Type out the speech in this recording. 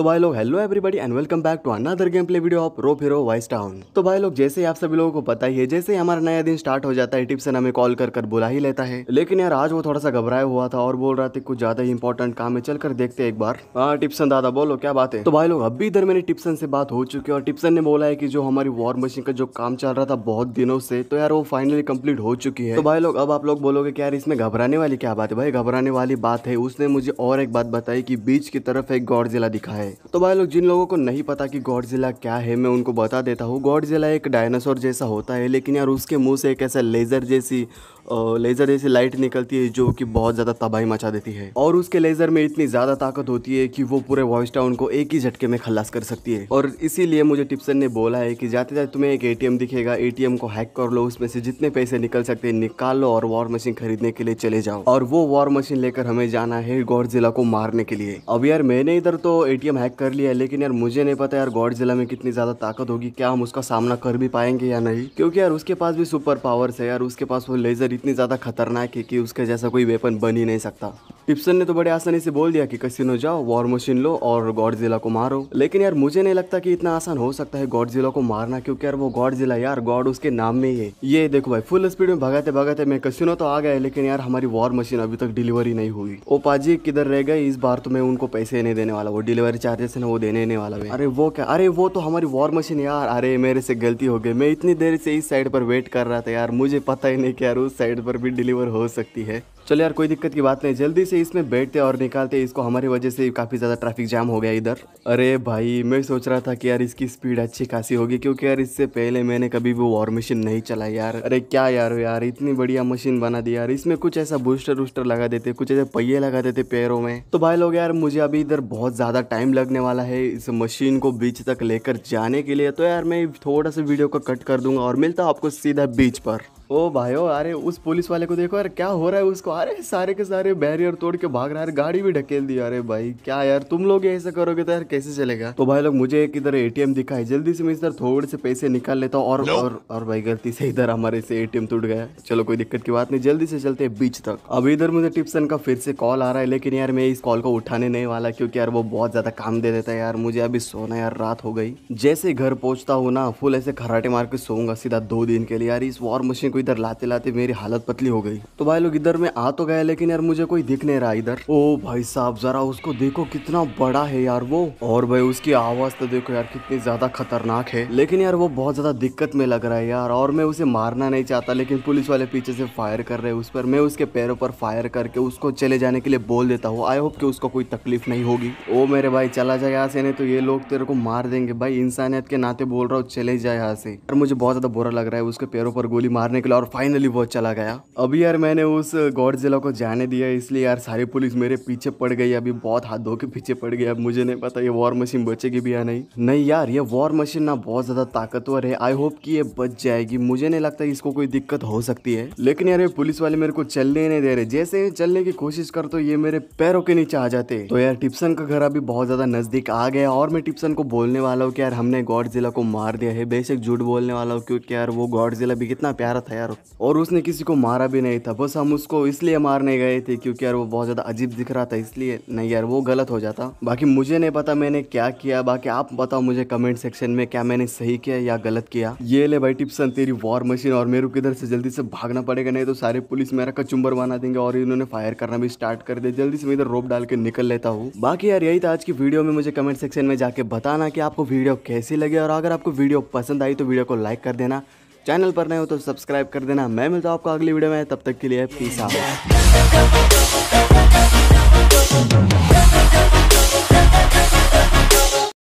तो भाई लोग hello everybody and welcome back to another game play video of Rope Hero Vice Town तो भाई लोग जैसे आप सभी लोगों को पता ही है जैसे हमारा नया दिन स्टार्ट हो जाता है टिप्सन हमें कॉल कर कर बुला ही लेता है लेकिन यार आज वो थोड़ा सा घबराया हुआ था और बोल रहा था कुछ ज्यादा ही इंपॉर्टेंट काम है चलकर देखते एक बार हाँ टिप्सन दादा बोलो क्या बात है तो भाई लोग अभी इधर मेरी टिप्सन से बात हो चुकी है और टिप्सन ने बोला है की जो हमारी वॉर मशीन का जो काम चल रहा था बहुत दिनों से तो यार वो फाइनली कम्प्लीट हो चुकी है तो भाई लोग अब आप लोग बोलोगे यार इसमें घबराने वाली क्या बात है भाई घबराने वाली बात है उसने मुझे और एक बात बताई की बीच की तरफ एक जिला दिखा है है तो भाई लोग जिन लोगों को नहीं पता कि जिला क्या है मैं उनको बता देता हूँ जिला एक डायनासोर जैसा होता है लेकिन यार उसके मुंह से एक ऐसा लेजर जैसी लेज़र ऐसी लाइट निकलती है जो कि बहुत ज़्यादा तबाही मचा देती है और उसके लेज़र में इतनी ज़्यादा ताकत होती है कि वो पूरे वॉइस टाउन को एक ही झटके में खलास कर सकती है और इसीलिए मुझे टिप्सन ने बोला है कि जाते जाते तुम्हें एक एटीएम दिखेगा एटीएम को हैक कर लो उसमें से जितने पैसे निकल सकते हैं निकाल लो और वॉर मशीन खरीदने के लिए चले जाओ और वो वॉर मशीन लेकर हमें जाना है जिला को मारने के लिए अब यार मैंने इधर तो ए हैक कर लिया लेकिन यार मुझे नहीं पता यार जिला में कितनी ज़्यादा ताकत होगी क्या हम उसका सामना कर भी पाएंगे या नहीं क्योंकि यार उसके पास भी सुपर पावर्स है यार उसके पास वो लेज़र इतनी ज़्यादा खतरनाक है कि उसके जैसा कोई वेपन बन ही नहीं सकता टिप्सन ने तो बड़े आसानी से बोल दिया कि कसिनो जाओ वॉर मशीन लो और गॉड को मारो लेकिन यार मुझे नहीं लगता कि इतना आसान हो सकता है गॉड को मारना क्योंकि यार वो गॉड यार गॉड उसके नाम में ही है ये देखो भाई फुल स्पीड में भगाते भगाते मैं कसिनो तो आ गया लेकिन यार हमारी वॉर मशीन अभी तक डिलीवरी नहीं हुई ओ पाजी किधर रह गए इस बार तो मैं उनको पैसे नहीं देने वाला वो डिलीवरी चार्जेस है ना वो देने नहीं वाला मैं अरे वो क्या अरे वो तो हमारी वॉर मशीन यार अरे मेरे से गलती हो गई मैं इतनी देर से इस साइड पर वेट कर रहा था यार मुझे पता ही नहीं कि यार उस साइड पर भी डिलीवर हो सकती है चलो यार कोई दिक्कत की बात नहीं जल्दी से इसमें बैठते और निकालते इसको हमारी वजह से काफ़ी ज़्यादा ट्रैफिक जाम हो गया इधर अरे भाई मैं सोच रहा था कि यार इसकी स्पीड अच्छी खासी होगी क्योंकि यार इससे पहले मैंने कभी वो वॉर मशीन नहीं चलाई यार अरे क्या यार यार इतनी बढ़िया मशीन बना दी यार इसमें कुछ ऐसा बूस्टर वूस्टर लगा देते कुछ ऐसे पहिए लगा देते पैरों में तो भाई लोग यार मुझे अभी इधर बहुत ज़्यादा टाइम लगने वाला है इस मशीन को बीच तक लेकर जाने के लिए तो यार मैं थोड़ा सा वीडियो को कट कर दूंगा और मिलता हूँ आपको सीधा बीच पर ओ भाइयों अरे उस पुलिस वाले को देखो यार क्या हो रहा है उसको अरे सारे के सारे बैरियर तोड़ के भाग रहा है गाड़ी भी ढकेल दी अरे भाई क्या यार तुम लोग ऐसा करोगे तो यार कैसे चलेगा तो भाई लोग मुझे एक इधर एटीएम दिखा है जल्दी से मैं इधर थोड़े से पैसे निकाल लेता हूँ और, और और भाई गलती से इधर हमारे से एटीएम टूट गया चलो कोई दिक्कत की बात नहीं जल्दी से चलते है बीच तक अब इधर मुझे टिप्सन का फिर से कॉल आ रहा है लेकिन यार मैं इस कॉल को उठाने नहीं वाला क्योंकि यार वो बहुत ज्यादा काम दे देता है यार मुझे अभी सोना यार रात हो गई जैसे घर पहुंचता हूँ ना फुल ऐसे खराटे मार के सोऊंगा सीधा दो दिन के लिए यार इस वॉर मशीन को इधर लाते लाते मेरी हालत पतली हो गई तो भाई लोग इधर में आ तो गए लेकिन यार मुझे कोई दिख नहीं रहा इधर ओ भाई साहब जरा उसको देखो कितना बड़ा है यार वो और भाई उसकी आवाज तो देखो यार कितनी ज्यादा खतरनाक है लेकिन यार वो बहुत ज्यादा दिक्कत में लग रहा है यार और मैं उसे मारना नहीं चाहता लेकिन पुलिस वाले पीछे से फायर कर रहे उस पर मैं उसके पैरों पर फायर करके उसको चले जाने के लिए बोल देता हूँ आई होप की उसको कोई तकलीफ नहीं होगी ओ मेरे भाई चला जाए यहाँ से नहीं तो ये लोग तेरे को मार देंगे भाई इंसानियत के नाते बोल रहा हूँ चले जाए यहाँ से यार मुझे बहुत ज्यादा बुरा लग रहा है उसके पैरों पर गोली मारने के निकला और फाइनली वो चला गया अभी यार मैंने उस गौर जिला को जाने दिया इसलिए यार सारी पुलिस मेरे पीछे पड़ गई अभी बहुत हाथ धो के पीछे पड़ गई अब मुझे नहीं पता ये वॉर मशीन बचेगी भी या नहीं नहीं यार ये वॉर मशीन ना बहुत ज़्यादा ताकतवर है आई होप की ये बच जाएगी मुझे नहीं लगता इसको कोई दिक्कत हो सकती है लेकिन यार ये पुलिस वाले मेरे को चलने नहीं दे रहे जैसे ही चलने की कोशिश कर तो ये मेरे पैरों के नीचे आ जाते तो यार टिप्सन का घर अभी बहुत ज़्यादा नज़दीक आ गया और मैं टिप्सन को बोलने वाला हूँ कि यार हमने गौर जिला को मार दिया है बेशक झूठ बोलने वाला हूँ क्योंकि यार वो गौर जिला भी कितना प्यारा था यार और उसने किसी को मारा भी नहीं था बस हम उसको इसलिए मारने गए थे क्योंकि यार वो बहुत ज़्यादा अजीब दिख रहा था इसलिए नहीं यार वो गलत हो जाता बाकी मुझे नहीं पता मैंने क्या किया बाकी आप बताओ मुझे कमेंट सेक्शन में क्या मैंने सही किया या गलत किया ये ले भाई टिप्सन तेरी वॉर मशीन और मेरे किधर से जल्दी से भागना पड़ेगा नहीं तो सारे पुलिस मेरा कचुम्बर बना देंगे और इन्होंने फायर करना भी स्टार्ट कर दिया जल्दी से मैं इधर रोप डाल के निकल लेता हूँ बाकी यार यही था आज की वीडियो में मुझे कमेंट सेक्शन में जाके बताना कि आपको वीडियो कैसी लगे और अगर आपको वीडियो पसंद आई तो वीडियो को लाइक कर देना चैनल पर नए हो तो सब्सक्राइब कर देना मैं मिलता हूँ आपको अगली वीडियो में तब तक के लिए पीसा